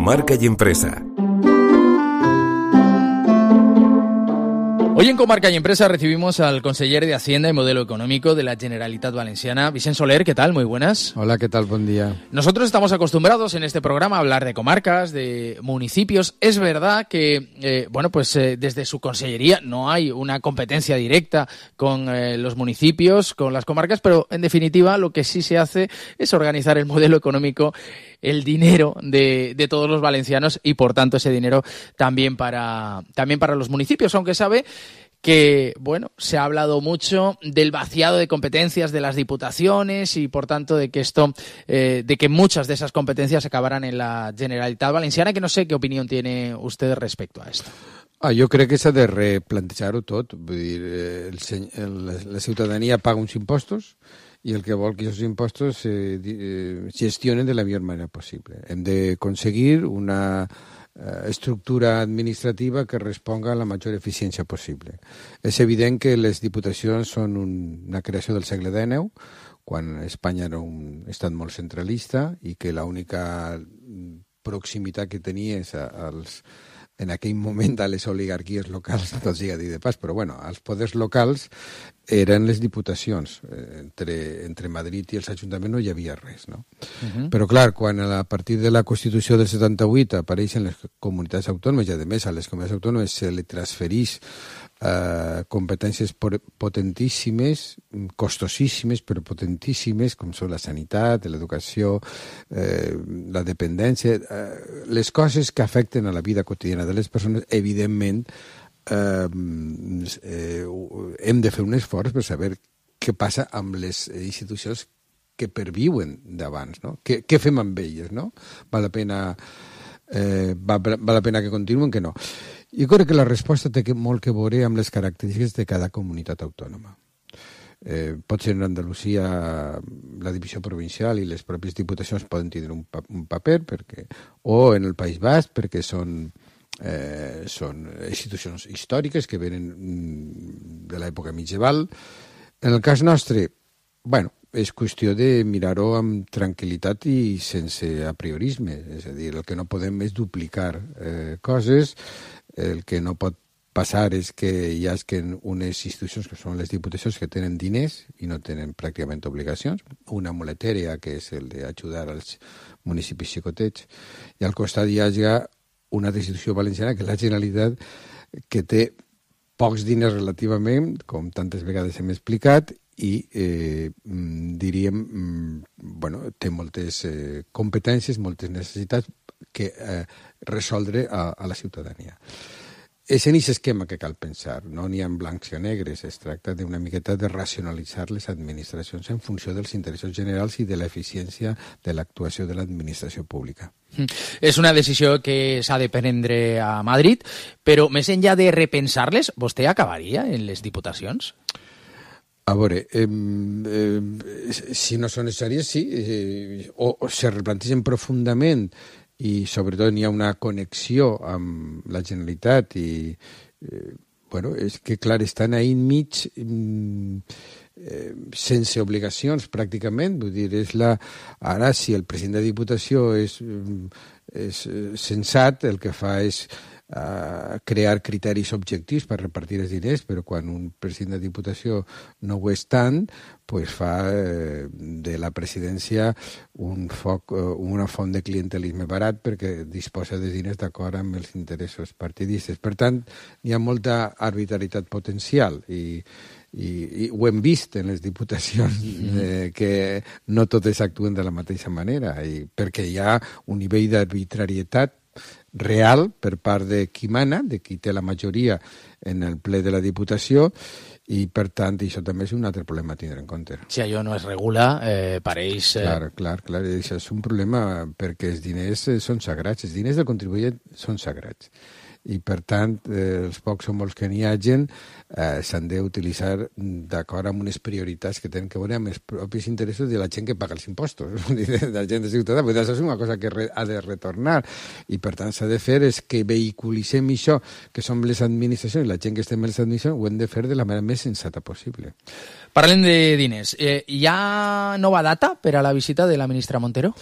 marca y Empresa Hoy en Comarca y Empresa recibimos al conseller de Hacienda y Modelo Económico de la Generalitat Valenciana, Vicente Soler. ¿Qué tal? Muy buenas. Hola, ¿qué tal? Buen día. Nosotros estamos acostumbrados en este programa a hablar de comarcas, de municipios. Es verdad que, eh, bueno, pues eh, desde su consellería no hay una competencia directa con eh, los municipios, con las comarcas, pero en definitiva lo que sí se hace es organizar el modelo económico, el dinero de, todos los valencianos y, por tanto, ese dinero también para, también para los municipios, aunque sabe que, bueno, se ha hablado mucho del vaciado de competencias de las diputaciones y, por tanto, de que esto, eh, de que muchas de esas competencias acabarán en la Generalitat Valenciana, que no sé qué opinión tiene usted respecto a esto. Ah, creo crec que es de replantejar todo. tot. Vull eh, la ciudadanía paga unos impostos y el que vol esos impuestos impostos se gestione eh, gestionen de la mejor manera posible. en de conseguir una Eh, estructura administrativa que responga a la major eficiència possible. És evident que les diputacions són un, una creació del segle XIX, quan Espanya era un estat molt centralista i que l'única proximitat que tenies als, en aquell moment de les oligarquies locals, tot sigui dir de pas, però bueno, els poders locals eren les diputacions. Eh, entre, entre Madrid i els ajuntaments no hi havia res, no? Uh mhm. -huh. Però clar, quan a partir de la Constitució del 78 apareixen les comunitats autònomes i, a més, a les comunitats autònomes se li transfereix eh, competències potentíssimes, costosíssimes però potentíssimes, com són la sanitat, l'educació, eh, la dependència, eh, les coses que afecten a la vida quotidiana de les persones, evidentment, eh, eh, hem de fer un esforç per saber què passa amb les institucions que perviuen d'abans, no? Què, què fem amb elles, no? Val la pena eh, eh, val, val la pena que continuen, que no. Jo crec que la resposta té que molt que veure amb les característiques de cada comunitat autònoma. Eh, pot ser en Andalusia la divisió provincial i les pròpies diputacions poden tindre un, pa un paper perquè, o en el País Basc perquè són, eh, són institucions històriques que venen mm, de l'època mitjaval. En el cas nostre, bueno, és qüestió de mirar-ho amb tranquil·litat i sense apriorisme. És a dir, el que no podem és duplicar eh, coses, el que no pot passar és que hi ha unes institucions que són les diputacions que tenen diners i no tenen pràcticament obligacions, una moletèria, que és el d'ajudar als municipis xicotets i al costat hi ha una institució valenciana que és la Generalitat que té pocs diners relativament, com tantes vegades hem explicat, i eh, mm, diríem, mm, bueno, té moltes eh, competències, moltes necessitats que eh, resoldre a, a la ciutadania. És en aquest esquema que cal pensar, no n'hi ha blancs i negres, es tracta d'una miqueta de racionalitzar les administracions en funció dels interessos generals i de l'eficiència de l'actuació de l'administració pública. Mm. És una decisió que s'ha de prendre a Madrid, però més enllà de repensar-les, vostè acabaria en les diputacions? A veure, eh, eh, si no són necessàries, sí, eh, o, o se replantegen profundament i sobretot n'hi ha una connexió amb la Generalitat i, eh, bueno, és que clar, estan ahí enmig mm, eh, sense obligacions pràcticament, vull dir, és la... Ara, si el president de Diputació és, mm, és eh, sensat, el que fa és Eh, crear criteris objectius per repartir els diners, però quan un president de Diputació no ho és tant, pues fa eh, de la presidència un foc, eh, una font de clientelisme barat perquè disposa de diners d'acord amb els interessos partidistes. Per tant, hi ha molta arbitrarietat potencial i, i, i ho hem vist en les diputacions eh, que no totes actuen de la mateixa manera i perquè hi ha un nivell d'arbitrarietat real per part de qui mana, de qui té la majoria en el ple de la Diputació, i per tant això també és un altre problema a tindre en compte. Si allò no es regula, eh, pareix... Eh... Clar, clar, clar, això és un problema perquè els diners eh, són sagrats, els diners del contribuent són sagrats i, per tant, eh, els pocs o molts que n'hi hagin eh, s'han d'utilitzar d'acord amb unes prioritats que tenen que veure amb els propis interessos de la gent que paga els impostos, de la gent de ciutadà, perquè això és una cosa que ha de retornar i, per tant, s'ha de fer és que vehiculissem això que som les administracions, la gent que estem en les administracions, ho hem de fer de la manera més sensata possible. Parlem de diners. Eh, hi ha nova data per a la visita de la ministra Montero?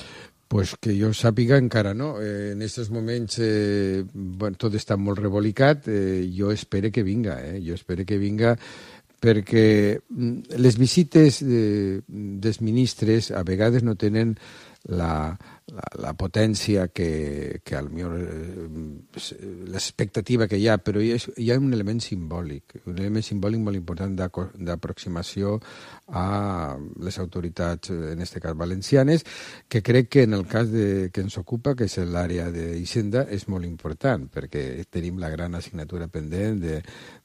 pues que jo sàpiga encara no. Eh, en aquests moments eh, bueno, tot està molt rebolicat. Eh, jo espero que vinga, eh? jo espero que vinga perquè mm, les visites eh, dels ministres a vegades no tenen eh, la, la, la potència que, que al millor eh, l'expectativa que hi ha, però hi ha, hi ha un element simbòlic, un element simbòlic molt important d'aproximació a les autoritats, eh, en aquest cas valencianes, que crec que en el cas de, que ens ocupa, que és l'àrea d'Hisenda, és molt important, perquè tenim la gran assignatura pendent de,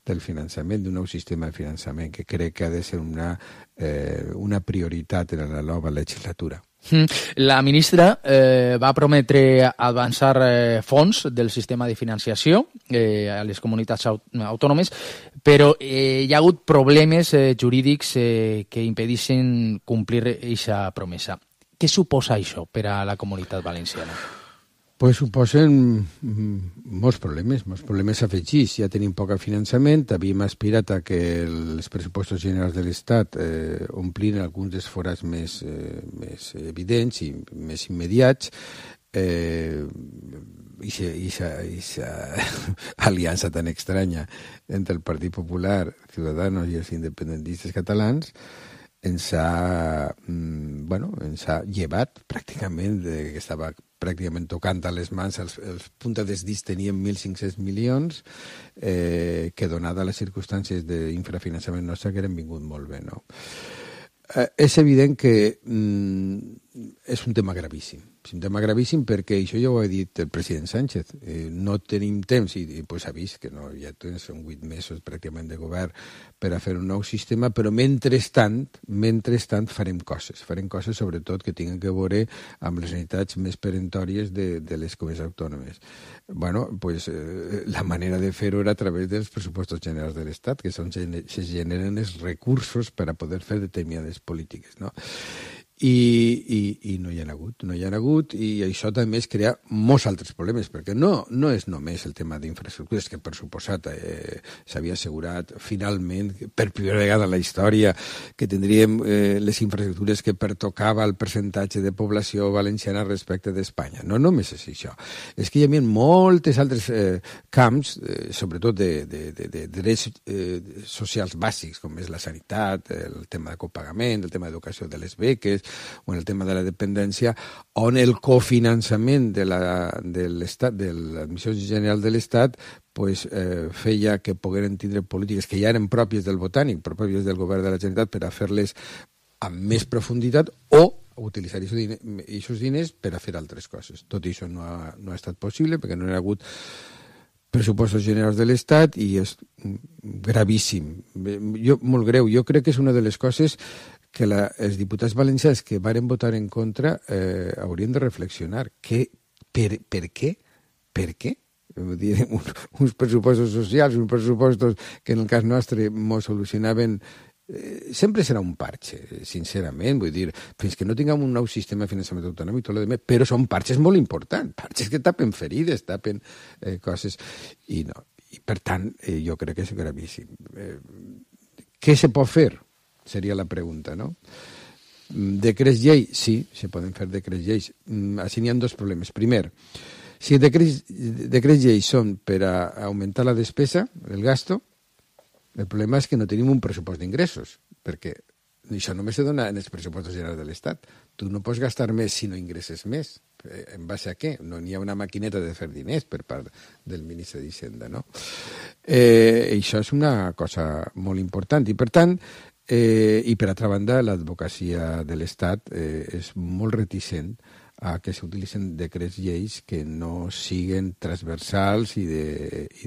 del finançament, d'un nou sistema de finançament, que crec que ha de ser una, eh, una prioritat en la nova legislatura. Hmm. La ministra eh, va prometre avançar eh, fons del sistema de financiació eh, a les comunitats autònomes, però eh, hi ha hagut problemes eh, jurídics eh, que impedeixen complir aquesta promesa. Què suposa això per a la comunitat valenciana? pues, suposen mm, molts problemes, molts problemes afegits. Ja tenim poc finançament, havíem aspirat a que els pressupostos generals de l'Estat eh, omplin alguns dels forats més, eh, més evidents i més immediats. Eh, i i, se, i se aliança tan estranya entre el Partit Popular, Ciutadans i els independentistes catalans, eh, ens ha, mm, bueno, ens ha llevat pràcticament, de, que estava pràcticament tocant a les mans, els, els de d'IS tenien 1.500 milions, eh, que donada les circumstàncies d'infrafinançament nostre que eren vingut molt bé. No? Eh, és evident que mm, és un tema gravíssim. És un tema gravíssim perquè això ja ho ha dit el president Sánchez. Eh, no tenim temps, i, i pues, ha vist que no, ja són vuit mesos pràcticament de govern per a fer un nou sistema, però mentrestant, mentrestant farem coses. Farem coses sobretot que tinguin que veure amb les necessitats més perentòries de, de les comunitats autònomes. bueno, pues, eh, la manera de fer-ho era a través dels pressupostos generals de l'Estat, que són, se generen els recursos per a poder fer determinades polítiques. No? i, i, i no hi ha hagut, no hi ha hagut, i això també es crea molts altres problemes, perquè no, no és només el tema d'infraestructures, que per suposat eh, s'havia assegurat finalment, per primera vegada en la història, que tindríem eh, les infraestructures que pertocava al percentatge de població valenciana respecte d'Espanya. No només és això, és que hi havia moltes altres eh, camps, eh, sobretot de, de, de, de drets eh, socials bàsics, com és la sanitat, el tema de copagament, el tema d'educació de les beques, o en el tema de la dependència, on el cofinançament de l'Estat, de l'Admissió General de l'Estat, pues, eh, feia que pogueren tindre polítiques que ja eren pròpies del botànic, però pròpies del govern de la Generalitat, per a fer-les amb més profunditat o utilitzar aquests diners per a fer altres coses. Tot això no ha, no ha estat possible perquè no hi ha hagut pressupostos generals de l'Estat i és gravíssim. Jo, molt greu. Jo crec que és una de les coses eh, que la, els diputats valencians que varen votar en contra eh, haurien de reflexionar que, per, per què, per què dir, un, uns pressupostos socials, uns pressupostos que en el cas nostre ens solucionaven eh, sempre serà un parxe, sincerament, vull dir, fins que no tinguem un nou sistema de finançament autonòmic, tot el demés, però són parxes molt importants, parxes que tapen ferides, tapen eh, coses, i no. I per tant, eh, jo crec que és gravíssim. Eh, què se pot fer? Sería la pregunta, ¿no? Mm, decrets llei, sí, se poden fer decrets lleis. Mm, així n'hi ha dos problemes. Primer, si decrets, decrets lleis són per a augmentar la despesa, el gasto, el problema és que no tenim un pressupost d'ingressos, perquè això només se dona en els pressupostos generals de l'Estat. Tu no pots gastar més si no ingresses més. Eh, en base a què? No n'hi ha una maquineta de fer diners per part del ministre d'Hisenda, no? Eh, això és una cosa molt important i, per tant, Eh, I per altra banda, l'advocacia de l'Estat eh, és molt reticent a que s'utilitzen decrets lleis que no siguen transversals i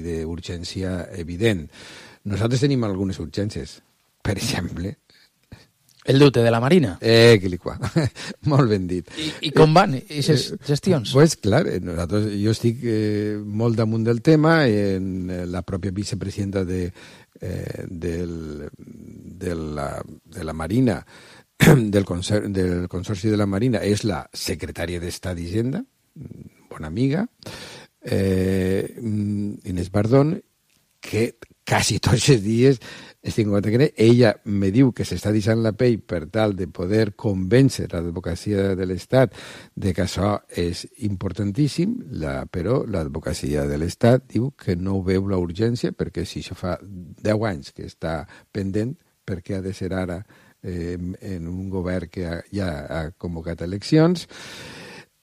d'urgència evident. Nosaltres tenim algunes urgències. Per exemple, el deute de la Marina. Eh, quiliquà. molt ben dit. I, i com eh, van aquestes eh, gestions? Eh, pues, clar, eh, nosaltres, jo estic eh, molt damunt del tema, en la pròpia vicepresidenta de, eh, del, de, la, de la Marina, del, consor del Consorci de la Marina, és la secretària d'Estat d'Hisenda, bona amiga, eh, mm, Inés Bardón, que quasi tots els dies estic en que Ella me diu que s'està deixant la pell per tal de poder convèncer l'advocacia de l'Estat de que això és importantíssim, la, però l'advocacia de l'Estat diu que no veu la urgència perquè si això fa 10 anys que està pendent, perquè ha de ser ara eh, en un govern que ha, ja ha convocat eleccions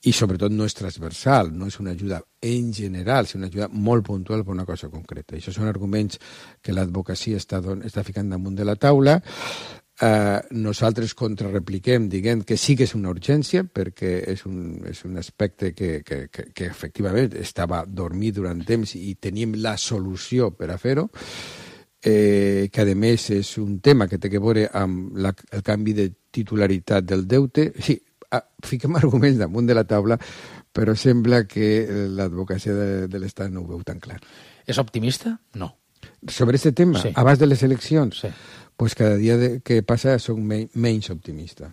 i sobretot no és transversal, no és una ajuda en general, sinó una ajuda molt puntual per una cosa concreta. I això són arguments que l'advocacia està, està ficant damunt de la taula. Eh, nosaltres contrarrepliquem, diguem que sí que és una urgència, perquè és un, és un aspecte que, que, que, que efectivament estava dormit durant temps i teníem la solució per a fer-ho, eh, que a més és un tema que té que veure amb la, el canvi de titularitat del deute. Sí, Ah, fiquem arguments damunt de la taula, però sembla que eh, l'advocacia de, de l'Estat no ho veu tan clar. És optimista? No. Sobre aquest tema, sí. abans de les eleccions, sí. pues cada dia de, que passa soc menys optimista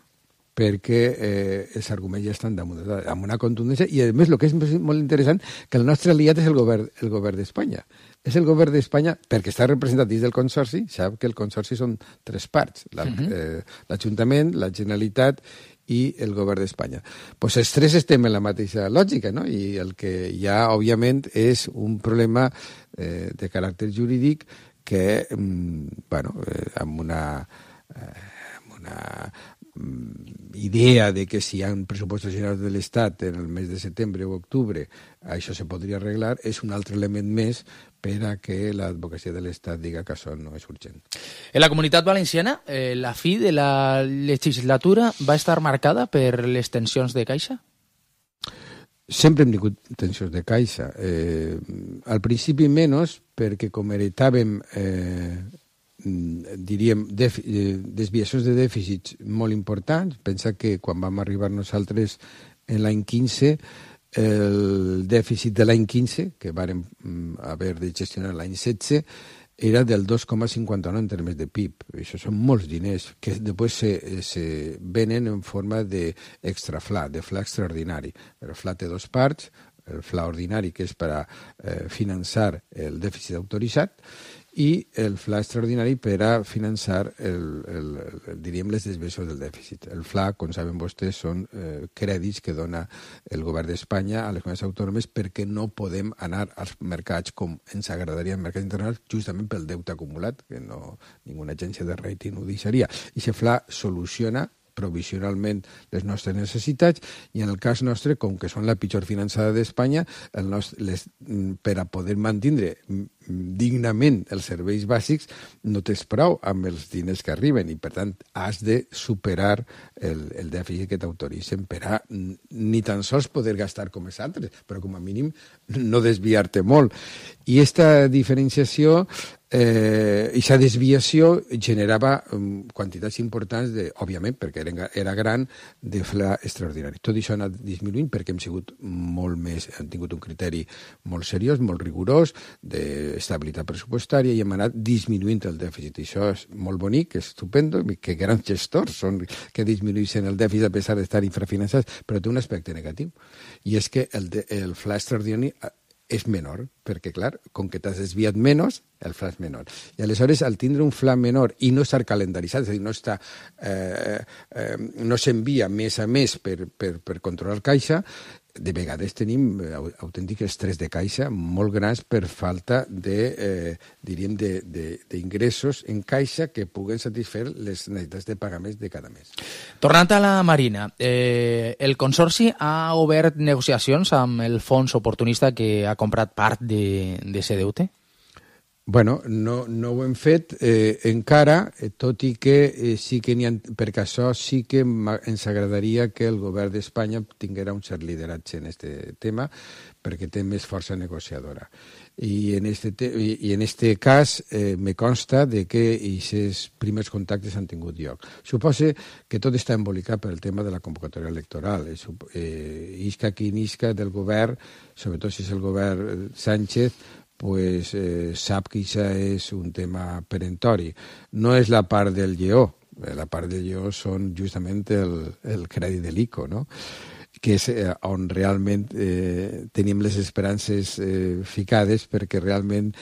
perquè eh, els arguments ja estan damunt, amb una contundència, i a més el que és molt interessant, que el nostre aliat és el govern, el govern d'Espanya. És el govern d'Espanya, perquè està representat dins del Consorci, sap que el Consorci són tres parts, mhm. eh, l'Ajuntament, la, uh -huh. eh, la Generalitat i el govern d'Espanya. Pues els tres estem en la mateixa lògica, no? i el que hi ha, òbviament, és un problema eh, de caràcter jurídic que, mm, bueno, eh, amb una... Eh, amb una Mm, idea de que si hi ha pressupostos generals de l'Estat en el mes de setembre o octubre això se podria arreglar és un altre element més per a que l'advocacia de l'Estat diga que això no és urgent. En la comunitat valenciana, eh, la fi de la legislatura va estar marcada per les tensions de Caixa? Sempre hem tingut tensions de Caixa. Eh, al principi menys, perquè com heretàvem eh, Mm, diríem, eh, desviacions de dèficits molt importants. Pensa que quan vam arribar nosaltres en l'any 15, el dèficit de l'any 15, que vam mm, haver de gestionar l'any 16, era del 2,59 en termes de PIB. Això són molts diners que després se, se venen en forma d'extrafla, de fla extraordinari. El fla té dos parts, el fla ordinari, que és per a eh, finançar el dèficit autoritzat, i el fla extraordinari per a finançar el, el, el, diríem les desviacions del dèficit. El fla, com saben vostès, són eh, crèdits que dona el govern d'Espanya a les comunitats autònomes perquè no podem anar als mercats com ens agradaria, als mercats internacionals, justament pel deute acumulat, que no, ninguna agència de rating ho deixaria. I aquest fla soluciona provisionalment les nostres necessitats i en el cas nostre, com que són la pitjor finançada d'Espanya, mm, per a poder mantenir mm, mm, dignament els serveis bàsics no tens prou amb els diners que arriben i, per tant, has de superar el, el dèficit que t'autoritzen per a ni tan sols poder gastar com els altres, però com a mínim no desviar-te molt. I aquesta diferenciació eh, aquesta desviació generava um, quantitats importants, de, òbviament, perquè era, era gran, de fla extraordinari. Tot això ha anat disminuint perquè hem sigut molt més, hem tingut un criteri molt seriós, molt rigorós, d'estabilitat pressupostària i hem anat disminuint el dèficit. I això és molt bonic, és estupendo, que grans gestors són que disminuïssin el dèficit a pesar d'estar infrafinançats, però té un aspecte negatiu, i és que el, el fla extraordinari és menor, perquè, clar, com que t'has desviat menys, el fla és menor. I aleshores, al tindre un fla menor i no estar calendaritzat, és a dir, no, està, eh, eh, no s'envia més a més per, per, per controlar caixa, de vegades tenim eh, autèntiques tres de caixa molt grans per falta de, eh, diríem, d'ingressos en caixa que puguen satisfer les necessitats de pagaments de cada mes. Tornant a la Marina, eh, el Consorci ha obert negociacions amb el fons oportunista que ha comprat part de, de ser deute? Bueno, no, no ho hem fet eh, encara, eh, tot i que eh, sí que n'hi ha... Perquè això sí que ens agradaria que el govern d'Espanya tinguera un cert lideratge en aquest tema, perquè té més força negociadora. I en este, te i en este cas eh, me consta de que aquests primers contactes han tingut lloc. Suposa que tot està embolicat pel tema de la convocatòria electoral. Eh, eh, isca qui isca del govern, sobretot si és el govern eh, Sánchez, pues eh, SAP quizá es un tema perentori. No és la part del lleó, eh, la part del lleó són justament el, el crèdit de l'ICO, no? que és eh, on realment eh, tenim les esperances eh, ficades perquè realment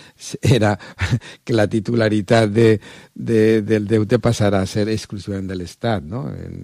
era que la titularitat de, de, del deute passarà a ser exclusivament de l'Estat. No? En,